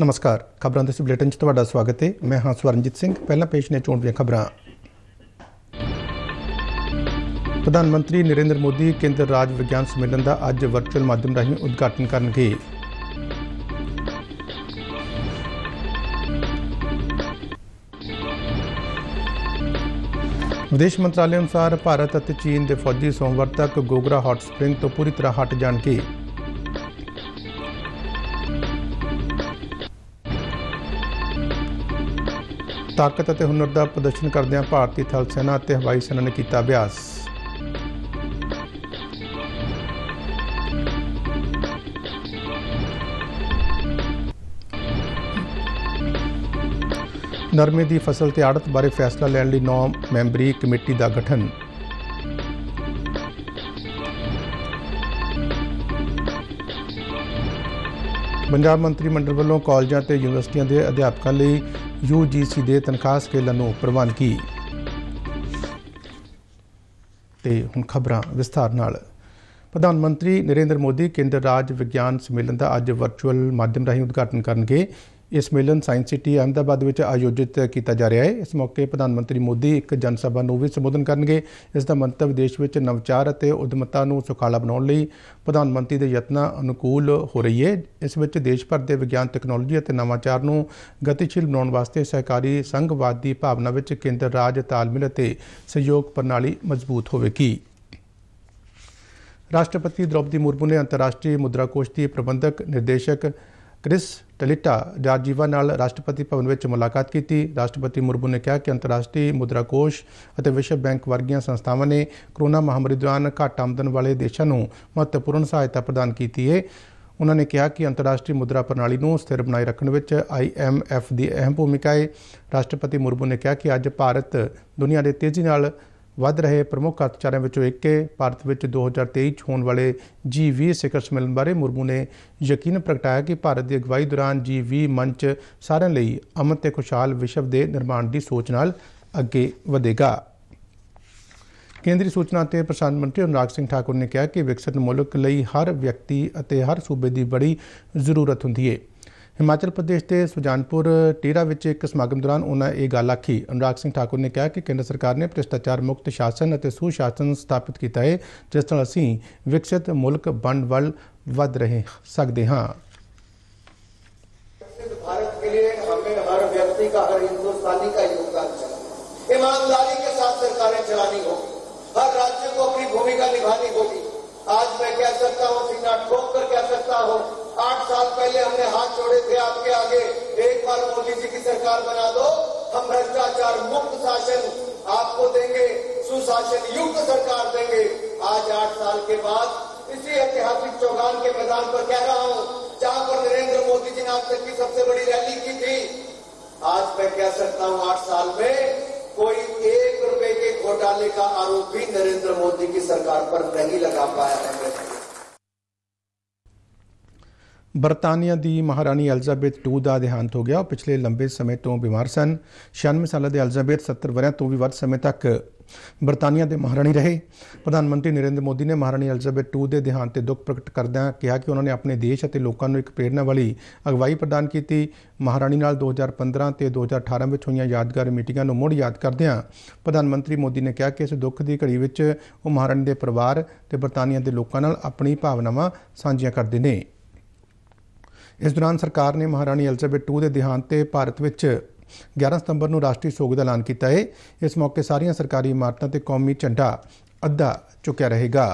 ਨਮਸਕਾਰ ਖਬਰਾਂ ਦੇ ਇਸ ਬੁਲੇਟਿਨ 'ਚ ਤੁਹਾਡਾ ਸਵਾਗਤ ਹੈ ਮੈਂ ਹਾਂ ਸਵਰਨਜੀਤ ਸਿੰਘ ਪਹਿਲਾਂ ਪੇਸ਼ ਨੇ ਚੋਣ ਦੀਆਂ ਖਬਰਾਂ ਪ੍ਰਧਾਨ ਮੰਤਰੀ ਨਰਿੰਦਰ ਮੋਦੀ ਕੇਂਦਰ ਰਾਜ ਵਿਗਿਆਨ ਸੰਮੇਲਨ ਦਾ ਅੱਜ ਵਰਚੁਅਲ ਮਾਧਿਅਮ ਰਾਹੀਂ ਉਦਘਾਟਨ ਕਰਨਗੇ ਵਿਦੇਸ਼ ਮੰਤਰਾਲੇ ਅਨੁਸਾਰ ਭਾਰਤ ਅਤੇ ਚੀਨ ਦੇ ਫੌਜੀ ਸੋਮਵਾਰ ਤੱਕ ਗੋਗਰਾ ਹੌਟ ਸਪ੍ਰਿੰਗ ਤੋਂ ਪੂਰੀ ਤਰ੍ਹਾਂ ਹਟ ਜਾਣਗੇ ਤਾਕਤ ਅਤੇ ਹੁਨਰ ਦਾ ਪ੍ਰਦਰਸ਼ਨ ਕਰਦਿਆਂ ਭਾਰਤੀ ਥਲ ਸੈਨਾ ਅਤੇ ਹਵਾਈ ਸੈਨਾ ਨੇ ਕੀਤਾ ਅਭਿਆਸ ਨਰਮੇ ਦੀ ਫਸਲ ਤੇ ਆੜਤ ਬਾਰੇ ਫੈਸਲਾ ਲੈਣ ਲਈ 9 ਮੈਂਬਰੀ ਕਮੇਟੀ ਦਾ ਗਠਨ ਪੰਜਾਬ ਮੰਤਰੀ ਮੰਡਲ ਵੱਲੋਂ ਕਾਲਜਾਂ ਤੇ ਯੂਨੀਵਰਸਿਟੀਆਂ ਦੇ ਅਧਿਆਪਕਾਂ ਲਈ ਯੂਜੀਸੀ ਦੇ ਤਨਖਾਹ ਸਕੇਲਾਂ ਨੂੰ ਪ੍ਰਵਾਨ ਕੀ ਤੇ ਹੁਣ ਖਬਰਾਂ ਵਿਸਥਾਰ ਨਾਲ ਪ੍ਰਧਾਨ ਮੰਤਰੀ ਨਰਿੰਦਰ ਮੋਦੀ ਕੇਂਦਰ ਰਾਜ ਵਿਗਿਆਨ ਸੰਮੇਲਨ ਦਾ ਅੱਜ ਵਰਚੁਅਲ ਮਾਧਿਅਮ ਰਾਹੀਂ ਉਦਘਾਟਨ ਕਰਨਗੇ ਇਸ ਮੇਲਨ ਸਾਇੰਸ ਸਿਟੀ ਅਹਮਦਾਬਾਦ ਵਿੱਚ ਆਯੋਜਿਤ ਕੀਤਾ ਜਾ ਰਿਹਾ ਹੈ ਇਸ ਮੌਕੇ ਪ੍ਰਧਾਨ ਮੰਤਰੀ ਮੋਦੀ ਇੱਕ ਜਨ ਸਭਾ ਨੂੰ ਵੀ ਸੰਬੋਧਨ ਕਰਨਗੇ ਇਸ ਦਾ ਮੰਤਵ ਦੇਸ਼ ਵਿੱਚ ਨਵਚਾਰ ਅਤੇ ਉਦਮਤਾ ਨੂੰ ਸੁਖਾਲਾ ਬਣਾਉਣ ਲਈ ਪ੍ਰਧਾਨ ਮੰਤਰੀ ਦੇ ਯਤਨਾਂ ਅਨੁਕੂਲ ਹੋ ਰਹੀ ਹੈ ਇਸ ਵਿੱਚ ਦੇਸ਼ ਭਰ ਦੇ ਵਿਗਿਆਨ ਟੈਕਨੋਲੋਜੀ ਅਤੇ ਨਵਾਚਾਰ ਨੂੰ ਗਤੀਸ਼ੀਲ ਬਣਾਉਣ ਵਾਸਤੇ ਸਹਿਕਾਰੀ ਸੰਘਵਾਦੀ ਭਾਵਨਾ ਵਿੱਚ ਕੇਂਦਰ ਰਾਜ ਤਾਲਮੇਲ ਅਤੇ ਸਹਿਯੋਗ ਪ੍ਰਣਾਲੀ ਮਜ਼ਬੂਤ ਹੋਵੇਗੀ ਰਾਸ਼ਟਰਪਤੀ ਦ੍ਰੋਪਦੀ ਮੁਰਮੂ ਨੇ ਅੰਤਰਰਾਸ਼ਟਰੀ ਮੁਦਰਾ ਕੋਸ਼ ਦੀ ਪ੍ਰਬੰਧਕ ਨਿਰਦੇਸ਼ਕ ਕ੍ਰਿਸ ਟਲਿਟਾ ਜਾਰਜੀਵਾ ਨਾਲ ਰਾਸ਼ਟਰਪਤੀ ਭਵਨ ਵਿੱਚ ਮੁਲਾਕਾਤ ਕੀਤੀ ਰਾਸ਼ਟਰਪਤੀ ਮੁਰਬੂ ਨੇ ਕਿਹਾ ਕਿ ਅੰਤਰਰਾਸ਼ਟਰੀ ਮੁਦਰਾ ਕੋਸ਼ ਅਤੇ ਵਿਸ਼ਵ ਬੈਂਕ ਵਰਗੀਆਂ ਸੰਸਥਾਵਾਂ ਨੇ ਕਰੋਨਾ ਮਹਾਮਾਰੀ ਦੌਰਾਨ ਘੱਟ ਆਮਦਨ ਵਾਲੇ ਦੇਸ਼ਾਂ ਨੂੰ ਮਹੱਤਵਪੂਰਨ ਸਹਾਇਤਾ ਪ੍ਰਦਾਨ ਕੀਤੀ ਹੈ ਉਹਨਾਂ ਨੇ ਕਿਹਾ ਕਿ ਅੰਤਰਰਾਸ਼ਟਰੀ ਮੁਦਰਾ ਪ੍ਰਣਾਲੀ ਨੂੰ ਸਥਿਰ ਬਣਾਈ ਰੱਖਣ ਵਿੱਚ ਆਈਐਮਐਫ ਦੀ ਅਹਿਮ ਭੂਮਿਕਾ ਹੈ ਰਾਸ਼ਟਰਪਤੀ ਮੁਰਬੂ ਨੇ ਕਿਹਾ ਕਿ ਅੱਜ ਭਾਰਤ ਦੁਨੀਆ ਦੇ ਤੇਜ਼ੀ ਨਾਲ ਵੱਧ ਰਹੇ ਪ੍ਰਮੁੱਖ ਅਰਥਚਾਰਿਆਂ ਵਿੱਚੋਂ ਇੱਕ ਹੈ ਭਾਰਤ ਵਿੱਚ 2023 ਚ ਹੋਣ ਵਾਲੇ G20 ਸਿਖਰ ਸੰਮੇਲਨ ਬਾਰੇ ਮੁਰਮੂ ਨੇ ਯਕੀਨ ਪ੍ਰਗਟਾਇਆ ਕਿ ਭਾਰਤ ਦੀ ਅਗਵਾਈ ਦੌਰਾਨ G20 ਮੰਚ ਸਾਰਿਆਂ ਲਈ ਅਮਨ ਤੇ ਖੁਸ਼ਹਾਲ ਵਿਸ਼ਵ ਦੇ ਨਿਰਮਾਣ ਦੀ ਸੋਚ ਨਾਲ ਅੱਗੇ ਵਧੇਗਾ ਕੇਂਦਰੀ ਸੂਚਨਾ ਤੇ ਪ੍ਰਸਾਰਣ ਮੰਤਰੀ ਅਨੁਰਾਗ ਸਿੰਘ ਠਾਕੁਰ ਨੇ ਕਿਹਾ ਕਿ ਵਿਕਸਿਤ ਮੁਲਕ ਲਈ ਹਰ ਵਿਅਕਤੀ ਅਤੇ ਹਰ ਸੂਬੇ ਦੀ ਬੜੀ ਜ਼ਰੂਰਤ ਹੁੰਦੀ ਹੈ ਹਿਮਾਚਲ ਪ੍ਰਦੇਸ਼ ਦੇ ਸੁਜਾਨਪੁਰ ਟੇਰਾ ਵਿੱਚ ਇੱਕ ਸਮਾਗਮ ਦੌਰਾਨ ਉਹਨਾਂ ਇਹ ਗੱਲ ਆਖੀ ਅਨੁਰਾਗ ਸਿੰਘ ਠਾਕੁਰ ਨੇ ਕਿਹਾ ਕਿ ਕੇਂਦਰ ਸਰਕਾਰ ਨੇ ਭ੍ਰਿਸ਼ਟਾਚਾਰ ਮੁਕਤ ਸ਼ਾਸਨ ਅਤੇ ਸੁਸ਼ਾਸਨ ਸਥਾਪਿਤ ਕੀਤਾ ਹੈ ਜਿਸ ਨਾਲ ਅਸੀਂ ਵਿਕਸਿਤ ਮੁਲਕ ਬਣ ਵੱਲ ਵਧ ਰਹੇ ਸਕਦੇ ਹਾਂ भारत के लिए हमें हर व्यक्ति का हर हिंदुस्तानी का योगदान चाहिए ईमानदारी के साथ सरकारें चलानी होगी हर राज्य को अपनी भूमिका निभानी होगी आज मैं कह सकता हूँ सीना ठोक कर कह सकता हूँ आठ साल पहले हमने हाथ जोड़े थे आपके आगे एक बार मोदी जी की सरकार बना दो हम भ्रष्टाचार मुक्त शासन आपको देंगे सुशासन युक्त सरकार देंगे आज आठ साल के बाद इसी ऐतिहासिक चौगान के मैदान पर कह रहा हूँ जहाँ पर नरेंद्र मोदी जी ने आज तक की सबसे बड़ी रैली की थी आज मैं कह सकता हूँ आठ साल में कोई एक निकालने का आरोप भी नरेंद्र मोदी की सरकार पर नहीं लगा पाया है ਬਰਤਾਨੀਆ ਦੀ ਮਹਾਰਾਣੀ ਐਲਿਜ਼ਾਬੈਥ II ਦਾ ਦੇਹਾਂਤ ਹੋ ਗਿਆ ਉਹ ਪਿਛਲੇ ਲੰਬੇ ਸਮੇਂ ਤੋਂ ਬਿਮਾਰ ਸਨ 96 ਸਾਲਾਂ ਦੇ ਐਲਿਜ਼ਾਬੈਥ 70 ਵਰਿਆਂ ਤੋਂ ਵੀ ਵੱਧ ਸਮੇਂ ਤੱਕ ਬਰਤਾਨੀਆ ਦੇ ਮਹਾਰਾਣੀ ਰਹੇ ਪ੍ਰਧਾਨ ਮੰਤਰੀ ਨਰਿੰਦਰ ਮੋਦੀ ਨੇ ਮਹਾਰਾਣੀ ਐਲਜ਼ਾਬੈਥ 2 ਦੇ ਦੇਹਾਂਤ ਤੇ ਦੁੱਖ ਪ੍ਰਗਟ ਕਰਦਿਆਂ ਕਿਹਾ ਕਿ ਉਹਨਾਂ ਨੇ ਆਪਣੇ ਦੇਸ਼ ਅਤੇ ਲੋਕਾਂ ਨੂੰ ਇੱਕ ਪ੍ਰੇਰਣਾ ਵਾਲੀ ਅਗਵਾਈ ਪ੍ਰਦਾਨ ਕੀਤੀ ਮਹਾਰਾਣੀ ਨਾਲ 2015 ਤੇ 2018 ਵਿੱਚ ਹੋਈਆਂ ਯਾਦਗਾਰ ਮੀਟਿੰਗਾਂ ਨੂੰ ਮੁੜ ਯਾਦ ਕਰਦਿਆਂ ਪ੍ਰਧਾਨ ਮੰਤਰੀ ਮੋਦੀ ਨੇ ਕਿਹਾ ਕਿ ਇਸ ਦੁੱਖ ਦੀ ਘੜੀ ਵਿੱਚ ਉਹ ਮਹਾਰਾਣੀ ਦੇ ਪਰਿਵਾਰ ਤੇ ਬਰਤਾਨੀਆ ਦੇ ਲੋਕਾਂ ਨਾਲ ਆਪਣੀ ਭਾਵਨਾਵਾਂ ਸਾਂਝੀਆਂ ਕਰਦੇ ਨੇ ਇਸ ਦੌਰਾਨ ਸਰਕਾਰ ਨੇ ਮਹਾਰਾਣੀ ਐਲਜ਼ਾਬੈਥ 2 ਦੇ ਦੇਹਾਂਤ ਤੇ ਭਾਰਤ ਵਿੱਚ 11 ਸਤੰਬਰ ਨੂੰ ਰਾਸ਼ਟਰੀ ਸੋਗ ਦਾ ਐਲਾਨ ਕੀਤਾ ਹੈ ਇਸ ਮੌਕੇ ਸਾਰੀਆਂ ਸਰਕਾਰੀ ਇਮਾਰਤਾਂ ਤੇ ਕੌਮੀ ਝੰਡਾ ਅੱਧਾ ਚੁੱਕਿਆ ਰਹੇਗਾ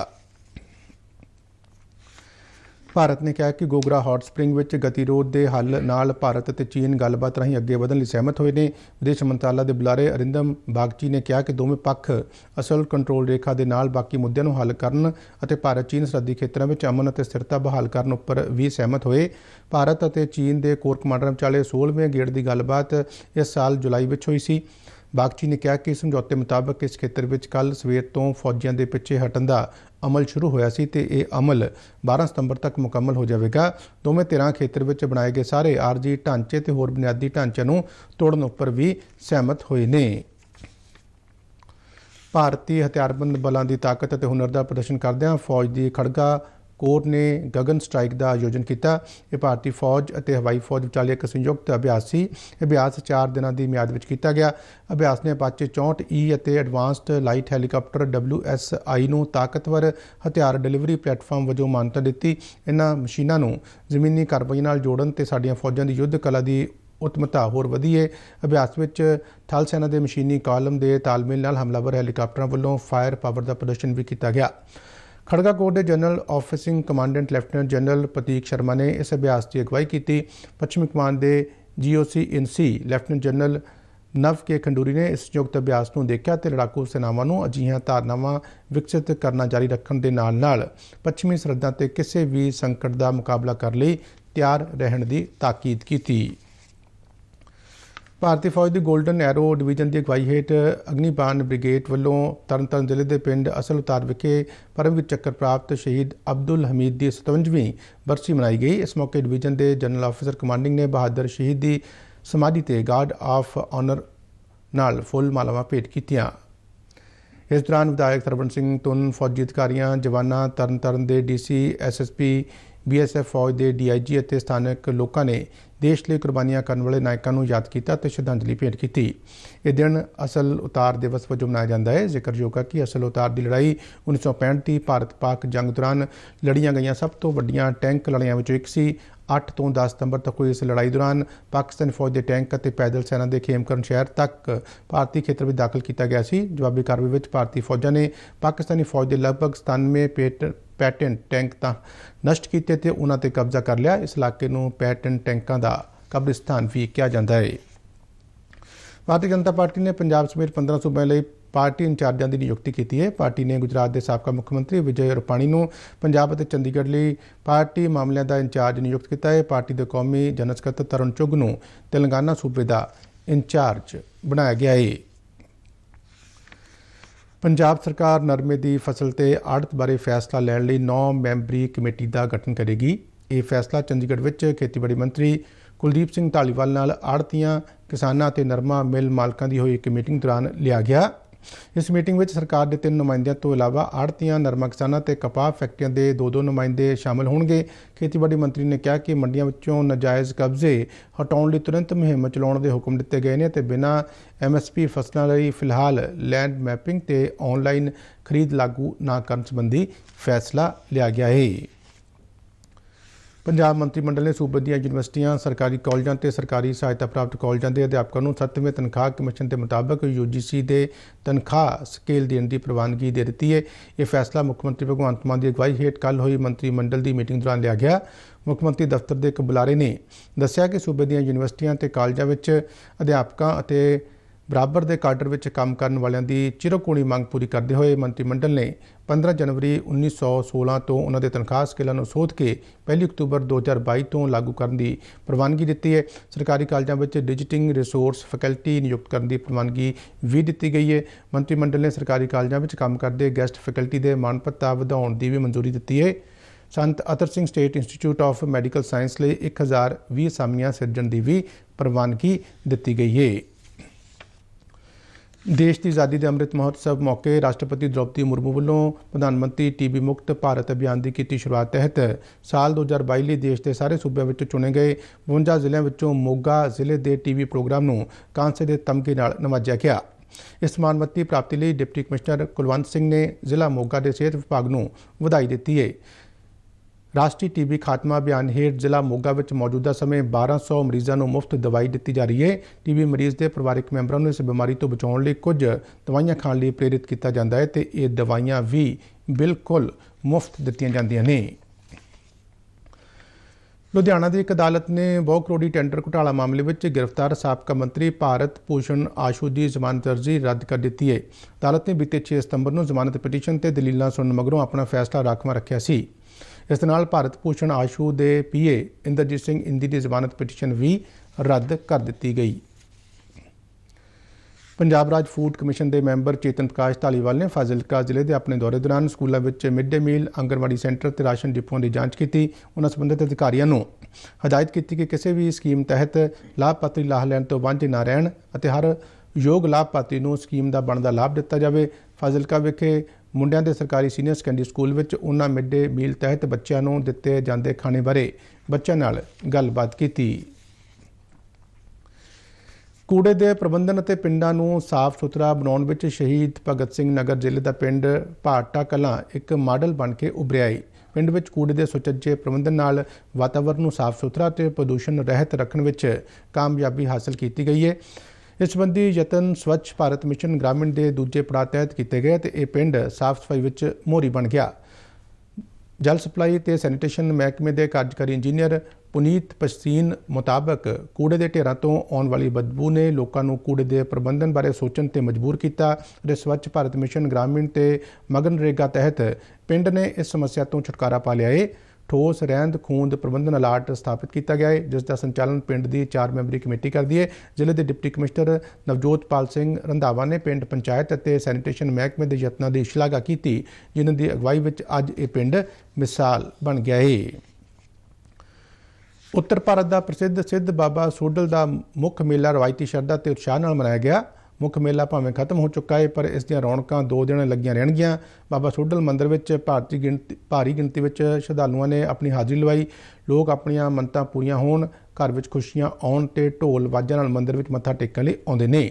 ਭਾਰਤ ਨੇ ਕਿਹਾ ਕਿ ਗੋਗਰਾ ਹੌਟ ਸਪ੍ਰਿੰਗ ਵਿੱਚ ਗਤੀਰੋਧ ਦੇ ਹੱਲ ਨਾਲ ਭਾਰਤ ਤੇ ਚੀਨ ਗੱਲਬਾਤ ਰਾਹੀਂ ਅੱਗੇ ਵਧਣ ਲਈ ਸਹਿਮਤ ਹੋਏ ਨੇ ਵਿਦੇਸ਼ ਮੰਤਰਾਲਾ ਦੇ ਬੁਲਾਰੇ ਅਰਿੰਦਮ ਬਾਗਚੀ ਨੇ ਕਿਹਾ ਕਿ ਦੋਵੇਂ ਪੱਖ ਅਸਲ ਕੰਟਰੋਲ ਰੇਖਾ ਦੇ ਨਾਲ ਬਾਕੀ ਮੁੱਦਿਆਂ ਨੂੰ ਹੱਲ ਕਰਨ ਅਤੇ ਭਾਰਤ ਚੀਨ ਸਰਹੱਦੀ ਖੇਤਰਾਂ ਵਿੱਚ ਅਮਨ ਅਤੇ ਸਥਿਰਤਾ ਬਹਾਲ ਕਰਨ ਉੱਪਰ ਵੀ ਸਹਿਮਤ ਹੋਏ ਭਾਰਤ ਅਤੇ ਚੀਨ ਦੇ ਕੋਰ ਕਮਾਂਡਰਾਂ ਵਿਚਾਲੇ 16ਵੇਂ ਗੇੜ ਦੀ ਗੱਲਬਾਤ ਇਸ ਸਾਲ ਜੁਲਾਈ ਵਿੱਚ ਹੋਈ ਸੀ ਬਾਗਚੀ ਨੇ ਕਿਹਾ ਕਿ ਸਮਝੌਤੇ ਮੁਤਾਬਕ ਇਸ ਖੇਤਰ ਵਿੱਚ ਕੱਲ ਸਵੇਰ ਤੋਂ ਫੌਜੀਆਂ ਦੇ ਪਿੱਛੇ ਹਟਣ ਦਾ ਅਮਲ ਸ਼ੁਰੂ ਹੋਇਆ ਸੀ ਤੇ ਇਹ ਅਮਲ 12 ਸਤੰਬਰ ਤੱਕ ਮੁਕੰਮਲ ਹੋ ਜਾਵੇਗਾ ਦੋਵੇਂ ਧਿਰਾਂ ਖੇਤਰ ਵਿੱਚ ਬਣਾਏ ਗਏ ਸਾਰੇ ਆਰਜੀ ਢਾਂਚੇ ਤੇ ਹੋਰ ਬੁਨਿਆਦੀ ਢਾਂਚਿਆਂ ਨੂੰ ਤੋੜਨ ਉੱਪਰ ਵੀ ਸਹਿਮਤ ਹੋਏ ਨੇ ਭਾਰਤੀ ਹਥਿਆਰਬੰਦ ਬਲਾਂ ਦੀ ਤਾਕਤ ਅਤੇ ਹੁਨਰ ਦਾ ਪ੍ਰਦਰਸ਼ਨ ਕਰਦਿਆਂ ਫੌਜ ਦੀ ਖੜਗਾ ਕੋਰ ਨੇ ਗਗਨ ਸਟ੍ਰਾਈਕ ਦਾ ਆਯੋਜਨ ਕੀਤਾ ਇਹ ਭਾਰਤੀ ਫੌਜ ਅਤੇ ਹਵਾਈ ਫੌਜ ਵਿਚਾਲੇ ਇੱਕ ਸੰਯੁਕਤ ਅਭਿਆਸ ਸੀ ਅਭਿਆਸ 4 ਦਿਨਾਂ ਦੀ ਮਿਆਦ ਵਿੱਚ ਕੀਤਾ ਗਿਆ ਅਭਿਆਸ ਨੇ ਅਪਾਚੇ 64 e ਅਤੇ ਐਡਵਾਂਸਡ ਲਾਈਟ ਹੈਲੀਕਾਪਟਰ WSI ਨੂੰ ਤਾਕਤਵਰ ਹਥਿਆਰ ਡਿਲੀਵਰੀ ਪਲੇਟਫਾਰਮ ਵਜੋਂ ਮਾਨਤਾ ਦਿੱਤੀ ਇਹਨਾਂ ਮਸ਼ੀਨਾਂ ਨੂੰ ਜ਼ਮੀਨੀ ਕਾਰਵਾਈ ਨਾਲ ਜੋੜਨ ਤੇ ਸਾਡੀਆਂ ਫੌਜਾਂ ਦੀ ਯੁੱਧ ਕਲਾ ਦੀ ਉਤਮਤਾ ਹੋਰ ਵਧੀਏ ਅਭਿਆਸ ਵਿੱਚ ਥਲ ਸੈਨਾ ਦੇ ਮਸ਼ੀਨੀ ਕਾਲਮ ਦੇ ਤਾਲਮੇਲ ਨਾਲ ਹਮਲਾਵਰ ਹੈਲੀਕਾਪਟਰਾਂ ਵੱਲੋਂ ਫਾਇਰ ਪਾਵਰ ਦਾ ਪ੍ਰਦਰਸ਼ਨ ਵੀ ਕੀਤਾ ਗਿਆ ਖੜਗਾ ਕੋਰ ਦੇ general officer commandant lieutenant general Pratik Sharma ਨੇ ਇਸ ਅਭਿਆਸ ਦੀ ਅਗਵਾਈ ਕੀਤੀ ਪੱਛਮੀ ਕਮਾਂਡ ਦੇ ਜੀਓਸੀ ਐਨਸੀ ਲੈਫਟੀਨੈਂਟ ਜਨਰਲ ਨਵ ਕੇ ਖੰਡੂਰੀ ਨੇ ਇਸ ਜੋਗਤ ਅਭਿਆਸ ਨੂੰ ਦੇਖਿਆ ਤੇ ਲੜਾਕੂ ਸੈਨਾਵਾਂ ਨੂੰ ਅਜੀਹਾਂ ਧਾਰਨਾਵਾਂ ਵਿਕਸਿਤ ਕਰਨਾ ਜਾਰੀ ਰੱਖਣ ਦੇ ਨਾਲ-ਨਾਲ ਪੱਛਮੀ ਸਰਹੱਦਾਂ ਤੇ ਕਿਸੇ ਵੀ ਸੰਕਟ ਦਾ ਮੁਕਾਬਲਾ ਕਰਨ ਲਈ ਤਿਆਰ ਰਹਿਣ ਦੀ ਤਾਕੀਦ ਕੀਤੀ। ਭਾਰਤੀ ਫੌਜ ਦੀ ਗੋਲਡਨ ਐਰੋ ਡਿਵੀਜ਼ਨ ਦੀ ਅਗਵਾਈ ਹੇਠ ਅਗਨੀਪਾਨ ਬ੍ਰਿਗੇਡ ਵੱਲੋਂ ਤਰਨਤਾਰਨ ਜ਼ਿਲ੍ਹੇ ਦੇ ਪਿੰਡ ਅਸਲ ਉਤਾਰ ਵਿਖੇ ਪਰਮਵੀਰ ਚੱਕਰ ਪ੍ਰਾਪਤ ਸ਼ਹੀਦ ਅਬਦੁਲ ਹਮੀਦ ਦੀ 57ਵੀਂ ਬਰਸੀ ਮਨਾਈ ਗਈ ਇਸ ਮੌਕੇ ਡਿਵੀਜ਼ਨ ਦੇ ਜਨਰਲ ਅਫਸਰ ਕਮਾਂਡਿੰਗ ਨੇ ਬਹਾਦਰ ਸ਼ਹੀਦ ਦੀ ਸਮਾਧੀ ਤੇ ਗਾਰਡ ਆਫ ਆਨਰ ਨਾਲ ਫੁੱਲ ਮਾਲਾਵਾਂ ਭੇਟ ਕੀਤੀਆਂ ਇਸ ਦੌਰਾਨ ਵਿਧਾਇਕ ਸਰਵਨ ਸਿੰਘ ਤੁਨ ਫੌਜੀ ਅਧਿਕਾਰੀਆਂ ਜਵਾਨਾਂ ਤਰਨਤਾਰਨ ਦੇ ਡੀਸੀ ਐਸਐਸਪੀ ਬੀਐਸਐਫ ਫੌਜ ਦੇ ਡੀਆਈਜੀ ਅਤੇ ਸਥਾਨਕ ਲੋਕਾਂ ਨੇ ਦੇਸ਼ ਲਈ ਕੁਰਬਾਨੀਆਂ ਕਰਨ ਵਾਲੇ ਨਾਇਕਾਂ ਨੂੰ ਯਾਦ ਕੀਤਾ ਤੇ ਸ਼ਰਧਾਂਜਲੀ ਭੇਟ ਕੀਤੀ ਇਹ ਦਿਨ ਅਸਲ ਉਤਾਰ ਦਿਵਸ ਵਜੋਂ ਮਨਾਇਆ ਜਾਂਦਾ ਹੈ ਜ਼ਿਕਰਯੋਗ ਹੈ ਕਿ ਅਸਲ ਉਤਾਰ ਦੀ ਲੜਾਈ 1965 ਦੀ ਭਾਰਤ-ਪਾਕ ਜੰਗ ਦੌਰਾਨ ਲੜੀਆਂ ਗਈਆਂ ਸਭ ਤੋਂ ਵੱਡੀਆਂ ਟੈਂਕ ਲੜਾਈਆਂ ਵਿੱਚੋਂ ਇੱਕ ਸੀ 8 ਤੋਂ 10 ਸਤੰਬਰ ਤੱਕ ਹੋਈ ਇਸ ਲੜਾਈ ਦੌਰਾਨ ਪਾਕਿਸਤਾਨੀ ਫੌਜ ਦੇ ਟੈਂਕ ਅਤੇ ਪੈਦਲ ਸੈਨਾ ਦੇ ਖੇਮਕਰਨ ਸ਼ਹਿਰ ਤੱਕ ਭਾਰਤੀ ਖੇਤਰ ਵਿੱਚ ਦਾਖਲ ਕੀਤਾ ਗਿਆ ਸੀ ਜਵਾਬੀ ਕਾਰਵਾਈ ਵਿੱਚ ਭਾਰਤੀ ਫੌਜਾਂ ਨੇ ਪਾਕਿਸਤਾਨੀ ਫੌਜ ਦੇ ਲਗਭਗ 97 ਪੇਟ ਪੈਟੈਂਟ ਟੈਂਕ ਤਾਂ ਨਸ਼ਟ ਕੀਤੇ ਤੇ ਉਹਨਾਂ ਤੇ ਕਬਜ਼ਾ ਕਰ ਲਿਆ ਇਸ ਇਲਾਕੇ ਨੂੰ ਪੈਟੈਂਟ ਟੈਂਕਾਂ ਦਾ ਕਬਰਿਸਤਾਨ ਵੀ ਕਿਹਾ ਜਾਂਦਾ ਹੈ ਭਾਰਤੀ ਜਨਤਾ ਪਾਰਟੀ ਨੇ ਪੰਜਾਬ ਸਮੇਤ 15 ਸੂਬਿਆਂ ਲਈ ਪਾਰਟੀ ਇੰਚਾਰਜਾਂ ਦੀ ਨਿਯੁਕਤੀ ਕੀਤੀ ਹੈ ਪਾਰਟੀ ਨੇ ਗੁਜਰਾਤ ਦੇ ਸਾਬਕਾ ਮੁੱਖ ਮੰਤਰੀ ਵਿਜੇ ਰੁਪਾਣੀ ਨੂੰ ਪੰਜਾਬ ਅਤੇ ਚੰਡੀਗੜ੍ਹ ਲਈ ਪਾਰਟੀ ਮਾਮਲਿਆਂ ਦਾ ਇੰਚਾਰਜ ਨਿਯੁਕਤ ਕੀਤਾ ਹੈ ਪਾਰਟੀ ਦੇ ਕੌਮੀ ਜਨਸਕਤ ਤਰਨ ਚੁਗ ਨੂੰ ਤੇਲੰਗਾਨਾ ਸੂਬੇ ਦਾ ਇੰਚਾਰਜ ਬਣਾਇਆ ਗਿਆ ਹੈ ਪੰਜਾਬ ਸਰਕਾਰ ਨਰਮੇ ਦੀ ਫਸਲ ਤੇ ਆੜਤ ਬਾਰੇ ਫੈਸਲਾ ਲੈਣ ਲਈ 9 ਮੈਂਬਰੀ ਕਮੇਟੀ ਦਾ ਗਠਨ ਕਰੇਗੀ ਇਹ ਫੈਸਲਾ ਚੰਡੀਗੜ੍ਹ ਵਿੱਚ ਖੇਤੀਬਾੜੀ ਮੰਤਰੀ ਕੁਲਦੀਪ ਸਿੰਘ ਢਾਲੀਵਾਲ ਨਾਲ ਆੜਤੀਆਂ ਕਿਸਾਨਾਂ ਤੇ ਨਰਮਾ ਮਿਲ ਮਾਲਕਾਂ ਦੀ ਹੋਈ ਇੱਕ ਮੀਟਿੰਗ ਦੌਰਾਨ ਲਿਆ ਗਿਆ ਇਸ ਮੀਟਿੰਗ ਵਿੱਚ ਸਰਕਾਰ ਦੇ ਤਿੰਨ ਨੁਮਾਇੰਦਿਆਂ ਤੋਂ ਇਲਾਵਾ ਆੜਤੀਆਂ, ਨਰਮਾ ਕਿਸਾਨਾਂ ਤੇ ਕਪਾਹ ਫੈਕਟਰੀਆਂ ਦੇ ਦੋ-ਦੋ ਨੁਮਾਇੰਦੇ ਸ਼ਾਮਲ ਹੋਣਗੇ ਖੇਤੀਬਾੜੀ ਮੰਤਰੀ ਨੇ ਕਿਹਾ ਕਿ ਮੰਡੀਆਂ ਵਿੱਚੋਂ ਨਜਾਇਜ਼ ਕਬਜ਼ੇ ਹਟਾਉਣ ਲਈ ਤੁਰੰਤ ਮੁਹਿੰਮ ਚਲਾਉਣ ਦੇ ਹੁਕਮ ਦਿੱਤੇ ਗਏ ਨੇ ਤੇ ਬਿਨਾਂ ਐਮਐਸਪੀ ਫਸਲਾਂ ਲਈ ਫਿਲਹਾਲ ਲੈਂਡ ਮੈਪਿੰਗ ਤੇ ਆਨਲਾਈਨ ਖਰੀਦ ਲਾਗੂ ਨਾ ਕਰਨ ਸੰਬੰਧੀ ਫੈਸਲਾ ਲਿਆ ਗਿਆ ਹੈ ਪੰਜਾਬ ਮੰਤਰੀ ਮੰਡਲ ਨੇ ਸੂਬੇ ਦੀਆਂ ਯੂਨੀਵਰਸਿਟੀਆਂ ਸਰਕਾਰੀ ਕਾਲਜਾਂ ਤੇ ਸਰਕਾਰੀ ਸਹਾਇਤਾ ਪ੍ਰਾਪਤ ਕਾਲਜਾਂ ਦੇ ਅਧਿਆਪਕਾਂ ਨੂੰ 7ਵੇਂ ਤਨਖਾਹ ਕਮਿਸ਼ਨ ਦੇ ਮੁਤਾਬਕ ਯੂਜੀਸੀ ਦੇ ਤਨਖਾਹ ਸਕੇਲ ਦੇਣ ਦੀ ਪ੍ਰਵਾਨਗੀ ਦੇ ਦਿੱਤੀ ਹੈ ਇਹ ਫੈਸਲਾ ਮੁੱਖ ਮੰਤਰੀ ਭਗਵੰਤ ਮਾਨ ਦੀ ਅਗਵਾਈ ਹੇਠ ਕੱਲ ਹੋਈ ਮੰਤਰੀ ਮੰਡਲ ਦੀ ਮੀਟਿੰਗ ਦੌਰਾਨ ਲਿਆ ਗਿਆ ਮੁੱਖ ਮੰਤਰੀ ਦਫ਼ਤਰ ਦੇ ਇੱਕ ਬੁਲਾਰੇ ਨੇ ਦੱਸਿਆ ਕਿ ਸੂਬੇ ਦੀਆਂ ਯੂਨੀਵਰਸਿਟੀਆਂ ਤੇ ਕਾਲਜਾਂ ਵਿੱਚ ਅਧਿਆਪਕਾਂ ਅਤੇ ਬਰਾਬਰ ਦੇ ਕਾਡਰ ਵਿੱਚ ਕੰਮ ਕਰਨ ਵਾਲਿਆਂ ਦੀ ਚਿਰਕੋਣੀ ਮੰਗ ਪੂਰੀ ਕਰਦੇ ਹੋਏ ਮੰਤਰੀ ਮੰਡਲ ਨੇ 15 ਜਨਵਰੀ 1916 ਤੋਂ ਉਹਨਾਂ ਦੇ ਤਨਖਾਹ ਸਕੇਲਾਂ ਨੂੰ ਸੋਧ ਕੇ 1 ਅਕਤੂਬਰ 2022 ਤੋਂ ਲਾਗੂ ਕਰਨ ਦੀ ਪ੍ਰਵਾਨਗੀ ਦਿੱਤੀ ਹੈ ਸਰਕਾਰੀ ਕਾਲਜਾਂ ਵਿੱਚ ਡਿਜੀਟਿੰਗ ਰਿਸੋਰਸ ਫੈਕਲਟੀ ਨਿਯੁਕਤ ਕਰਨ ਦੀ ਪ੍ਰਵਾਨਗੀ ਵੀ ਦਿੱਤੀ ਗਈ ਹੈ ਮੰਤਰੀ ਮੰਡਲ ਨੇ ਸਰਕਾਰੀ ਕਾਲਜਾਂ ਵਿੱਚ ਕੰਮ ਕਰਦੇ ਗੈਸਟ ਫੈਕਲਟੀ ਦੇ ਮਾਨਪੱਤਾ ਵਧਾਉਣ ਦੀ ਵੀ ਮਨਜ਼ੂਰੀ ਦਿੱਤੀ ਹੈ Sant Attar Singh state institute of medical science ਲਈ 1020 ਅਸਾਮੀਆਂ ਸਿਰਜਣ ਦੀ ਵੀ ਪ੍ਰਵਾਨਗੀ ਦਿੱਤੀ ਗਈ ਹੈ ਦੇਸ਼ ਦੀ ਆਜ਼ਾਦੀ ਦੇ ਅੰਮ੍ਰਿਤ ਮਹੋਤਸਵ ਮੌਕੇ ਰਾਸ਼ਟਰਪਤੀ ਦ੍ਰੋਪਦੀ ਮੁਰਮੂ ਵੱਲੋਂ ਪ੍ਰਧਾਨ ਮੰਤਰੀ ਟੀਬੀ ਮੁਕਤ ਭਾਰਤ ਅਭਿਆਨ ਦੀ ਕੀਤੀ ਸ਼ੁਰੂਆਤ ਤਹਿਤ ਸਾਲ 2022 ਲਈ ਦੇਸ਼ ਦੇ ਸਾਰੇ ਸੂਬਿਆਂ ਵਿੱਚ ਚੁਣੇ ਗਏ 52 ਜ਼ਿਲ੍ਹਿਆਂ ਵਿੱਚੋਂ ਮੋਗਾ ਜ਼ਿਲ੍ਹੇ ਦੇ ਟੀਵੀ ਪ੍ਰੋਗਰਾਮ ਨੂੰ ਕਾਂਸੇ ਦੇ ਤਮਗੇ ਨਾਲ ਨਵਾਜਿਆ ਗਿਆ ਇਸ ਮਾਨਮਤੀ ਪ੍ਰਾਪਤੀ ਲਈ ਡਿਪਟੀ ਕਮਿਸ਼ਨਰ ਕੁਲਵੰਤ ਸਿੰਘ ਨੇ ਜ਼ਿਲ੍ਹਾ ਮੋਗਾ ਦੇ ਸਿਹਤ ਵਿਭਾਗ ਨੂੰ ਵਧਾਈ ਦਿੱਤੀ ਹੈ ਰਾਸ਼ਟਰੀ ਟੀਬੀ ਖਾਤਮਾ ਅਭਿਆਨ ਹੇਠ ਜ਼ਿਲ੍ਹਾ ਮੋਗਾ ਵਿੱਚ ਮੌਜੂਦਾ ਸਮੇਂ 1200 ਮਰੀਜ਼ਾਂ ਨੂੰ ਮੁਫਤ ਦਵਾਈ ਦਿੱਤੀ ਜਾ ਰਹੀ ਹੈ ਟੀਬੀ ਮਰੀਜ਼ ਦੇ ਪਰਿਵਾਰਕ ਮੈਂਬਰਾਂ ਨੂੰ ਇਸ ਬਿਮਾਰੀ ਤੋਂ ਬਚਾਉਣ ਲਈ ਕੁਝ ਦਵਾਈਆਂ ਖਾਣ ਲਈ ਪ੍ਰੇਰਿਤ ਕੀਤਾ ਜਾਂਦਾ ਹੈ ਤੇ ਇਹ ਦਵਾਈਆਂ ਵੀ ਬਿਲਕੁਲ ਮੁਫਤ ਦਿੱਤੀਆਂ ਜਾਂਦੀਆਂ ਨੇ ਲੁਧਿਆਣਾ ਦੀ ਇੱਕ ਅਦਾਲਤ ਨੇ ਬਹੁ ਕਰੋੜੀ ਟੈਂਡਰ ਘੁਟਾਲਾ ਮਾਮਲੇ ਵਿੱਚ ਗ੍ਰਿਫਤਾਰ ਸਾਬਕਾ ਮੰਤਰੀ ਭਾਰਤ ਪੂਸ਼ਣ ਆਸ਼ੂ ਦੀ ਜ਼ਮਾਨਤ ਅਰਜ਼ੀ ਰੱਦ ਕਰ ਦਿੱਤੀ ਹੈ ਅਦਾਲਤ ਨੇ ਬੀਤੇ 6 ਸਤੰਬਰ ਨੂੰ ਜ਼ਮਾਨਤ ਪਟੀਸ਼ਨ ਤੇ ਦਲੀਲਾਂ ਸੁਣਨ ਮਗਰੋਂ ਆਪਣਾ ਫੈਸਲਾ ਰਾਖਵਾਂ ਰੱਖਿਆ ਸੀ ਇਸ ਦੇ ਨਾਲ ਭਾਰਤ ਪੂਸ਼ਣ ਆਸ਼ੂ ਦੇ ਪੀਏ ਇੰਦਰਜੀਤ ਸਿੰਘ ਇੰਦੀ ਦੀ ਜ਼ਮਾਨਤ ਪਟੀਸ਼ਨ ਵੀ ਰੱਦ ਕਰ ਦਿੱਤੀ ਗਈ ਪੰਜਾਬ ਰਾਜ ਫੂਡ ਕਮਿਸ਼ਨ ਦੇ ਮੈਂਬਰ ਚੇਤਨ ਪ੍ਰਕਾਸ਼ ਢਾਲੀਵਾਲ ਨੇ ਫਾਜ਼ਿਲਕਾ ਜ਼ਿਲ੍ਹੇ ਦੇ ਆਪਣੇ ਦੌਰੇ ਦੌਰਾਨ ਸਕੂਲਾਂ ਵਿੱਚ mid day meal anganwadi centre ਤੇ ਰਾਸ਼ਨ ਡਿਪੂਆਂ ਦੀ ਜਾਂਚ ਕੀਤੀ ਉਹਨਾਂ ਸੰਬੰਧਿਤ ਅਧਿਕਾਰੀਆਂ ਨੂੰ ਹਦਾਇਤ ਕੀਤੀ ਕਿ ਕਿਸੇ ਵੀ ਸਕੀਮ ਤਹਿਤ ਲਾਭਪਾਤਰੀ ਲਾਹ ਲੈਣ ਤੋਂ ਵਾਂਝੇ ਨਾ ਰਹਿਣ ਅਤੇ ਹਰ ਯੋਗ ਲਾਭਪਾਤਰੀ ਨੂੰ ਸਕੀਮ ਦਾ ਬਣਦਾ ਲਾਭ ਦਿੱਤਾ ਜਾਵੇ ਫਾਜ਼ਿਲਕਾ ਵਿਖੇ ਮੁੰਡਿਆਂ ਦੇ ਸਰਕਾਰੀ ਸੀਨੀਅਰ ਸੈਕੰਡਰੀ ਸਕੂਲ ਵਿੱਚ ਉਹਨਾਂ ਮਿੱਡੇ ਮੀਲ ਤਹਿਤ ਬੱਚਿਆਂ ਨੂੰ ਦਿੱਤੇ ਜਾਂਦੇ ਖਾਣੇ ਬਾਰੇ ਬੱਚਿਆਂ ਨਾਲ ਗੱਲਬਾਤ ਕੀਤੀ ਕੂੜੇ ਦੇ ਪ੍ਰਬੰਧਨ ਅਤੇ ਪਿੰਡਾਂ ਨੂੰ ਸਾਫ਼ ਸੁਥਰਾ ਬਣਾਉਣ ਵਿੱਚ ਸ਼ਹੀਦ ਭਗਤ ਸਿੰਘ ਨਗਰ ਜ਼ਿਲ੍ਹੇ ਦਾ ਪਿੰਡ ਭਾਟਾ ਕਲਾਂ ਇੱਕ ਮਾਡਲ ਬਣ ਕੇ ਉਭਰਿਆ ਹੈ ਪਿੰਡ ਵਿੱਚ ਕੂੜੇ ਦੇ ਸੁਚੱਜੇ ਪ੍ਰਬੰਧਨ ਨਾਲ ਵਾਤਾਵਰਣ ਨੂੰ ਸਾਫ਼ ਸੁਥਰਾ ਤੇ ਪ੍ਰਦੂਸ਼ਣ ਰਹਿਤ ਰੱਖਣ ਵਿੱਚ ਕਾਮਯਾਬੀ ਹਾਸਲ ਕੀਤੀ ਗਈ ਹੈ ਇਸ ਸੰਬੰਧੀ ਯਤਨ ਸਵੱਛ ਭਾਰਤ ਮਿਸ਼ਨ ਗ੍ਰਾਮੀਣ ਦੇ ਦੂਜੇ ਪੜਾਅ ਤਹਿਤ ਕੀਤੇ ਗਏ ਤੇ ਇਹ ਪਿੰਡ ਸਾਫ਼ ਸਫਾਈ ਵਿੱਚ ਮੋਰੀ ਬਣ ਗਿਆ ਜਲ ਸਪਲਾਈ ਤੇ ਸੈਨੀਟੇਸ਼ਨ ਮਹਿਕਮੇ ਦੇ ਕਾਰਜਕਾਰੀ ਇੰਜੀਨੀਅਰ ਪੁਨੀਤ ਪਸ਼ਤੀਨ ਮੁਤਾਬਕ ਕੂੜੇ ਦੇ ਢੇਰਾਂ ਤੋਂ ਆਉਣ ਵਾਲੀ ਬਦਬੂ ਨੇ ਲੋਕਾਂ ਨੂੰ ਕੂੜੇ ਦੇ ਪ੍ਰਬੰਧਨ ਬਾਰੇ ਸੋਚਣ ਤੇ ਮਜਬੂਰ ਕੀਤਾ ਤੇ ਸਵੱਛ ਭਾਰਤ ਮਿਸ਼ਨ ਗ੍ਰਾਮੀਣ ਤੇ ਮਗਨਰੇਗਾ ਤਹਿਤ ਪਿੰਡ ਨੇ ਇਸ ਸਮੱਸਿਆ ਤੋਂ ਛੁਟਕਾਰਾ ਪਾ ਲਿਆ ਹੈ ਠੋਸ ਰਹਿੰਦ ਖੂੰਦ ਪ੍ਰਬੰਧਨ ਅਲਰਟ ਸਥਾਪਿਤ ਕੀਤਾ ਗਿਆ ਹੈ ਜਿਸ ਦਾ ਸੰਚਾਲਨ ਪਿੰਡ ਦੀ 4 ਮੈਂਬਰੀ ਕਮੇਟੀ ਕਰਦੀ ਹੈ ਜ਼ਿਲ੍ਹੇ ਦੇ ਡਿਪਟੀ ਕਮਿਸ਼ਨਰ ਨਵਜੋਤ ਪਾਲ ਸਿੰਘ ਰੰਧਾਵਾ ਨੇ ਪਿੰਡ ਪੰਚਾਇਤ ਅਤੇ ਸੈਨੀਟੇਸ਼ਨ ਮਹਿਕਮੇ ਦੇ ਯਤਨਾਂ ਦੀ ਸ਼ਲਾਘਾ ਕੀਤੀ ਜਿਨ੍ਹਾਂ ਦੀ ਅਗਵਾਈ ਵਿੱਚ ਅੱਜ ਇਹ ਪਿੰਡ ਮਿਸਾਲ ਬਣ ਗਿਆ ਹੈ ਉੱਤਰ ਭਾਰਤ ਦਾ ਪ੍ਰਸਿੱਧ ਸਿੱਧ ਬਾਬਾ ਸੋਡਲ ਦਾ ਮੁੱਖ ਮੇਲਾ ਰਵਾਇਤੀ ਸ਼ਰਧਾ ਤੇ ਉਤਸ਼ਾਹ ਨਾਲ ਮਨਾਇਆ ਗਿਆ ਮੁੱਖ ਮੇਲਾ ਭਾਵੇਂ ਖਤਮ ਹੋ ਚੁੱਕਾ ਹੈ ਪਰ ਇਸ ਦੀਆਂ ਰੌਣਕਾਂ ਦੋ ਦਿਨ ਲੱਗੀਆਂ ਰਹਿਣਗੀਆਂ ਬਾਬਾ ਸੋਢਲ ਮੰਦਿਰ ਵਿੱਚ ਭਾਰਤੀ ਗਿਣਤੀ ਭਾਰੀ ਗਿਣਤੀ ਵਿੱਚ ਸ਼ਰਧਾਲੂਆਂ ਨੇ ਆਪਣੀ ਹਾਜ਼ਰੀ ਲਵਾਈ ਲੋਕ ਆਪਣੀਆਂ ਮੰਨਤਾਂ ਪੂਰੀਆਂ ਹੋਣ ਘਰ ਵਿੱਚ ਖੁਸ਼ੀਆਂ ਆਉਣ ਤੇ ਢੋਲ ਵਾਜਾਂ ਨਾਲ ਮੰਦਿਰ ਵਿੱਚ ਮੱਥਾ ਟੇਕਣ ਲਈ ਆਉਂਦੇ ਨੇ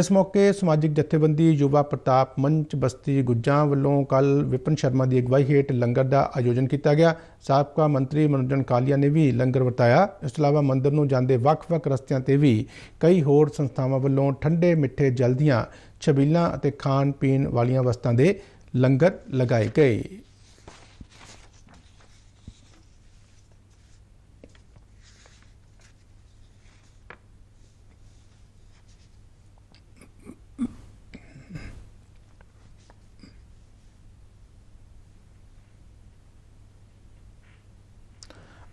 ਇਸ ਮੌਕੇ ਸਮਾਜਿਕ ਜਥੇਬੰਦੀ ਯੁਵਾ ਪ੍ਰਤਾਪ ਮੰਚ ਬਸਤੀ ਗੁੱਜਾਂ ਵੱਲੋਂ ਕੱਲ ਵਿਪਨ ਸ਼ਰਮਾ ਦੀ ਅਗਵਾਈ ਹੇਠ ਲੰਗਰ ਦਾ ਆਯੋਜਨ ਕੀਤਾ ਗਿਆ ਸਾਬਕਾ ਮੰਤਰੀ ਮਨੋਜਨ ਕਾਲੀਆ ਨੇ ਵੀ ਲੰਗਰ ਵਰਤਾਇਆ ਇਸ ਤੋਂ ਇਲਾਵਾ ਮੰਦਰ ਨੂੰ ਜਾਂਦੇ ਵੱਖ-ਵੱਖ ਰਸਤਿਆਂ ਤੇ ਵੀ ਕਈ ਹੋਰ ਸੰਸਥਾਵਾਂ ਵੱਲੋਂ ਠੰਡੇ ਮਿੱਠੇ ਜਲਦੀਆਂ ਛਬੀਲਾਂ ਅਤੇ ਖਾਣ ਪੀਣ ਵਾਲੀਆਂ ਵਸਤਾਂ ਦੇ ਲੰਗਰ ਲਗਾਏ ਗਏ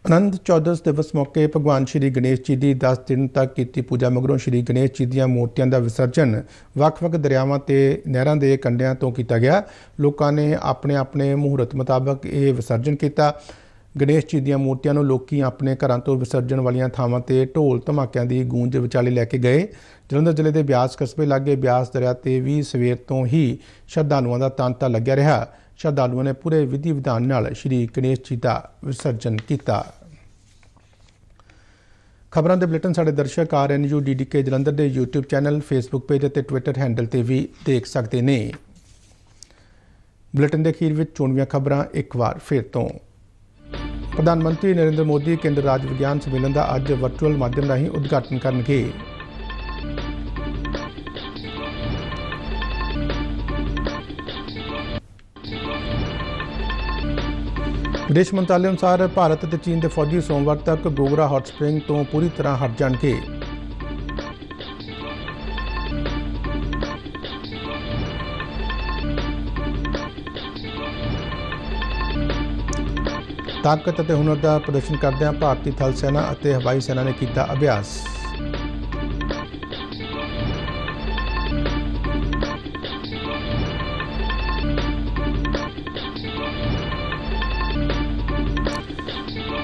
ਅਨੰਦ ਚੌਦਸ ਦਿਵਸ ਮੌਕੇ ਭਗਵਾਨ ਸ਼੍ਰੀ ਗਣੇਸ਼ ਜੀ ਦੀ 10 ਦਿਨ ਤੱਕ ਕੀਤੀ ਪੂਜਾ ਮਗਰੋਂ ਸ਼੍ਰੀ ਗਣੇਸ਼ ਜੀ ਦੀਆਂ ਮੂਰਤੀਆਂ ਦਾ ਵਿਸਰਜਨ ਵੱਖ-ਵੱਖ ਦਰਿਆਵਾਂ ਤੇ ਨਹਿਰਾਂ ਦੇ ਕੰਢਿਆਂ ਤੋਂ ਕੀਤਾ ਗਿਆ ਲੋਕਾਂ ਨੇ ਆਪਣੇ ਆਪਣੇ ਮਹੂਰਤ ਮੁਤਾਬਕ ਇਹ ਵਿਸਰਜਨ ਕੀਤਾ ਗਣੇਸ਼ ਜੀ ਦੀਆਂ ਮੂਰਤੀਆਂ ਨੂੰ ਲੋਕੀ ਆਪਣੇ ਘਰਾਂ ਤੋਂ ਵਿਸਰਜਣ ਵਾਲੀਆਂ ਥਾਵਾਂ ਤੇ ਢੋਲ ਧਮਾਕਿਆਂ ਦੀ ਗੂੰਜ ਵਿਚਾਲੇ ਲੈ ਕੇ ਗਏ ਜਲੰਧਰ ਜ਼ਿਲ੍ਹੇ ਦੇ ਬਿਆਸ ਕਸਬੇ ਲਾਗੇ ਬਿਆਸ ਦਰਿਆ ਤੇ ਵੀ ਸਵੇਰ ਤੋਂ ਹੀ ਸ਼ਰਧਾਲੂਆਂ ਦਾ ਤਾਂਤਾ ਲੱਗਿਆ ਰਿਹਾ ਸ਼ਰਧਾਲੂਆਂ ਨੇ ਪੂਰੇ ਵਿਧੀ ਵਿਧਾਨ ਨਾਲ ਸ਼੍ਰੀ ਗਣੇਸ਼ ਜੀ ਦਾ ਵਿਸਰਜਨ ਕੀਤਾ ਖਬਰਾਂ ਦੇ ਬੁਲੇਟਿਨ ਸਾਡੇ ਦਰਸ਼ਕ ਡੀ ਕੇ ਜਲੰਧਰ ਦੇ YouTube ਚੈਨਲ Facebook ਪੇਜ ਅਤੇ Twitter ਹੈਂਡਲ ਤੇ ਵੀ ਦੇਖ ਸਕਦੇ ਨੇ ਬੁਲੇਟਿਨ ਦੇ ਅਖੀਰ ਵਿੱਚ ਚੋਣਵੀਆਂ ਖਬਰਾਂ ਇੱਕ ਵਾਰ ਫੇਰ ਤੋਂ ਪ੍ਰਧਾਨ ਮੰਤਰੀ ਨਰਿੰਦਰ ਮੋਦੀ ਕੇਂਦਰ ਰਾਜ ਵਿਗਿਆਨ ਸੰਮੇਲਨ ਦਾ ਅੱਜ ਵਰਚੁਅਲ ਮਾਧਿਅਮ ਰਾਹੀਂ ਉਦਘਾਟਨ ਕਰਨਗੇ ਵਿਦੇਸ਼ ਮੰਤਰਾਲੇ ਅਨੁਸਾਰ ਭਾਰਤ ਅਤੇ ਚੀਨ ਦੇ ਫੌਜੀ ਸੋਮਵਾਰ ਤੱਕ ਗੋਗਰਾ ਹੌਟ ਸਪ੍ਰਿੰਗ ਤੋਂ ਪੂਰੀ ਤਰ੍ਹਾਂ ਹਟ ਜਾਣਗੇ ਤਾਕਤ ਅਤੇ ਹੁਨਰ ਦਾ ਪ੍ਰਦਰਸ਼ਨ ਕਰਦਿਆਂ ਭਾਰਤੀ ਥਲ ਸੈਨਾ ਅਤੇ ਹਵਾਈ ਸੈਨਾ ਨੇ ਕੀਤਾ ਅਭਿਆਸ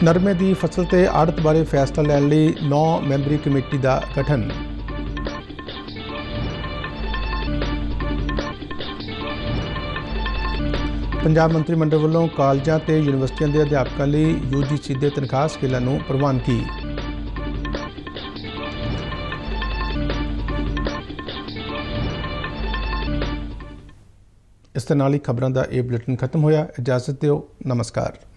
ਨਰਮੇ ਦੀ ਫਸਲ ਤੇ ਆੜਤ ਬਾਰੇ ਫੈਸਲਾ ਲੈਣ ਲਈ 9 ਮੈਂਬਰੀ ਕਮੇਟੀ ਦਾ ਗਠਨ ਪੰਜਾਬ ਮੰਤਰੀ ਮੰਡਲ ਵੱਲੋਂ ਕਾਲਜਾਂ ਤੇ ਯੂਨੀਵਰਸਿਟੀਆਂ ਦੇ ਅਧਿਆਪਕਾਂ ਲਈ ਯੂਜੀਸੀ ਦੇ ਤਨਖਾਹ ਸਕੇਲਾਂ ਨੂੰ ਪ੍ਰਵਾਨਗੀ ਇਸ ਤਰ੍ਹਾਂ ਨਾਲ ਹੀ ਖਬਰਾਂ ਦਾ ਇਹ ਬੁਲੇਟਿਨ ਖਤਮ ਹੋਇਆ ਇਜਾਜ਼ਤ ਦਿਓ ਨਮਸਕਾਰ